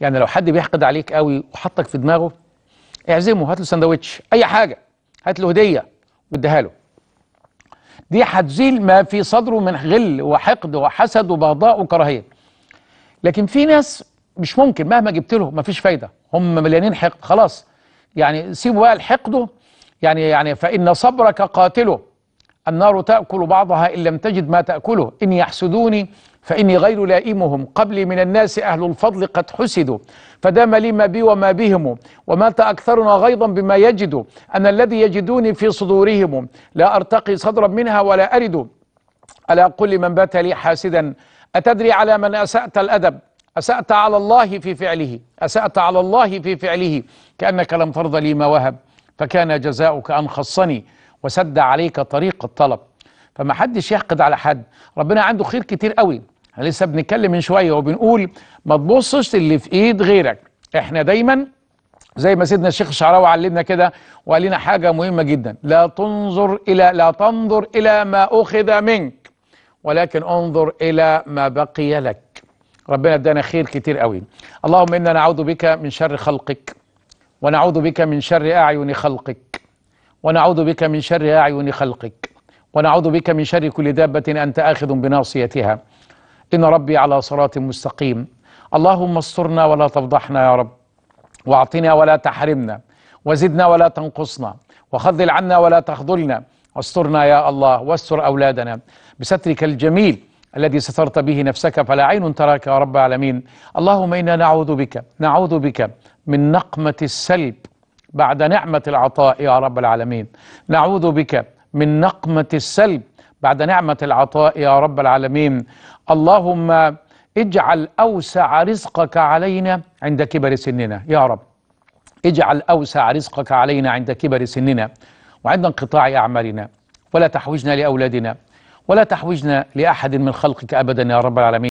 يعني لو حد بيحقد عليك قوي وحطك في دماغه اعزمه هات له سندوتش اي حاجه هات له هديه واديها له دي هتزيل ما في صدره من غل وحقد وحسد وبغضاء وكراهيه لكن في ناس مش ممكن مهما جبت له مفيش فايده هم مليانين حقد خلاص يعني سيبوا بقى الحقد يعني يعني فان صبرك قاتله النار تأكل بعضها إن لم تجد ما تأكله إن يحسدوني فإني غير لائمهم قبلي من الناس أهل الفضل قد حسدوا فدام لي ما بي وما بهم ومات أكثرنا غيظا بما يجدوا أنا الذي يجدوني في صدورهم لا أرتقي صدرا منها ولا أرد ألا قل لمن بات لي حاسدا أتدري على من أسأت الأدب أسأت على الله في فعله أسأت على الله في فعله كأنك لم ترض لي ما وهب فكان جزاؤك أن خصني وسد عليك طريق الطلب فما حدش يحقد على حد ربنا عنده خير كتير قوي احنا لسه بنتكلم من شويه وبنقول ما تبصش اللي في ايد غيرك احنا دايما زي ما سيدنا الشيخ الشعراوي علمنا كده وقال لنا حاجه مهمه جدا لا تنظر الى لا تنظر الى ما اخذ منك ولكن انظر الى ما بقي لك ربنا ادانا خير كتير قوي اللهم انا نعوذ بك من شر خلقك ونعوذ بك من شر اعين خلقك ونعوذ بك من شر أعين خلقك ونعوذ بك من شر كل دابة أنت آخذ بناصيتها إن ربي على صراط مستقيم اللهم استرنا ولا تفضحنا يا رب واعطنا ولا تحرمنا وزدنا ولا تنقصنا وخذل عنا ولا تخذلنا واسترنا يا الله واستر أولادنا بسترك الجميل الذي سترت به نفسك فلا عين تراك يا رب العالمين اللهم إنا نعوذ بك نعوذ بك من نقمة السلب بعد نعمة العطاء يا رب العالمين نعوذ بك من نقمة السلب بعد نعمة العطاء يا رب العالمين اللهم اجعل أوسع رزقك علينا عند كبر سننا يا رب اجعل أوسع رزقك علينا عند كبر سننا وعند انقطاع أعمالنا ولا تحوجنا لأولادنا ولا تحوجنا لأحد من خلقك أبدا يا رب العالمين